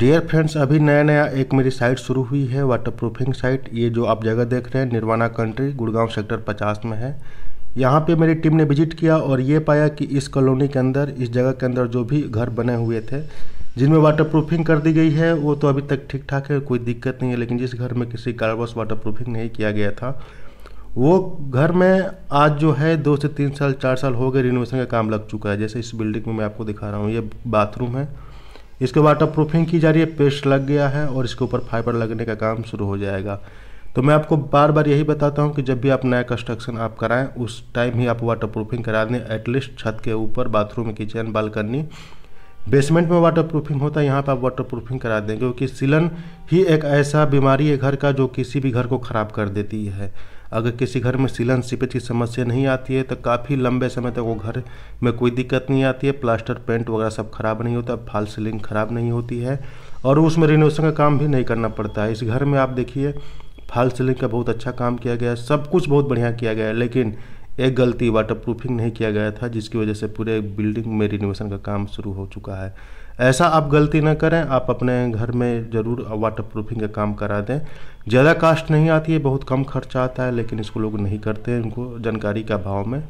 dear friends अभी नया नया एक मेरी साइट शुरू हुई है वाटर प्रूफिंग साइट ये जो आप जगह देख रहे हैं निर्वाणा कंट्री गुड़गांव सेक्टर 50 में है यहाँ पे मेरी टीम ने विजिट किया और ये पाया कि इस कॉलोनी के अंदर इस जगह के अंदर जो भी घर बने हुए थे जिनमें वाटर प्रूफिंग कर दी गई है वो तो अभी तक ठीक ठाक है कोई दिक्कत नहीं है लेकिन जिस घर में किसी कारणवश वाटर प्रूफिंग नहीं किया गया था वो घर में आज जो है दो से तीन साल चार साल हो गए रिनोवेशन का काम लग चुका है जैसे इस बिल्डिंग में मैं आपको दिखा रहा हूँ ये बाथरूम है इसके वाटर प्रूफिंग की जा रही है पेस्ट लग गया है और इसके ऊपर फाइबर लगने का काम शुरू हो जाएगा तो मैं आपको बार बार यही बताता हूँ कि जब भी आप नया कंस्ट्रक्शन आप कराएं उस टाइम ही आप वाटर प्रूफिंग करा दें एटलीस्ट छत के ऊपर बाथरूम किचन बालकनी बेसमेंट में वाटर प्रूफिंग होता है यहाँ पर आप वाटर प्रूफिंग करा दें क्योंकि सीलन ही एक ऐसा बीमारी है घर का जो किसी भी घर को ख़राब कर देती है अगर किसी घर में सीलन सीपेज की समस्या नहीं आती है तो काफ़ी लंबे समय तक वो घर में कोई दिक्कत नहीं आती है प्लास्टर पेंट वगैरह सब खराब नहीं होता फाल सीलिंग खराब नहीं होती है और उसमें रिनोवेशन का काम भी नहीं करना पड़ता है इस घर में आप देखिए फाल सीलिंग का बहुत अच्छा काम किया गया है सब कुछ बहुत बढ़िया किया गया है लेकिन एक गलती वाटर प्रूफिंग नहीं किया गया था जिसकी वजह से पूरे बिल्डिंग में रिनोवेशन का काम शुरू हो चुका है ऐसा आप गलती ना करें आप अपने घर में ज़रूर वाटर प्रूफिंग का काम करा दें ज़्यादा कास्ट नहीं आती है बहुत कम खर्चा आता है लेकिन इसको लोग नहीं करते हैं इनको जानकारी के अभाव में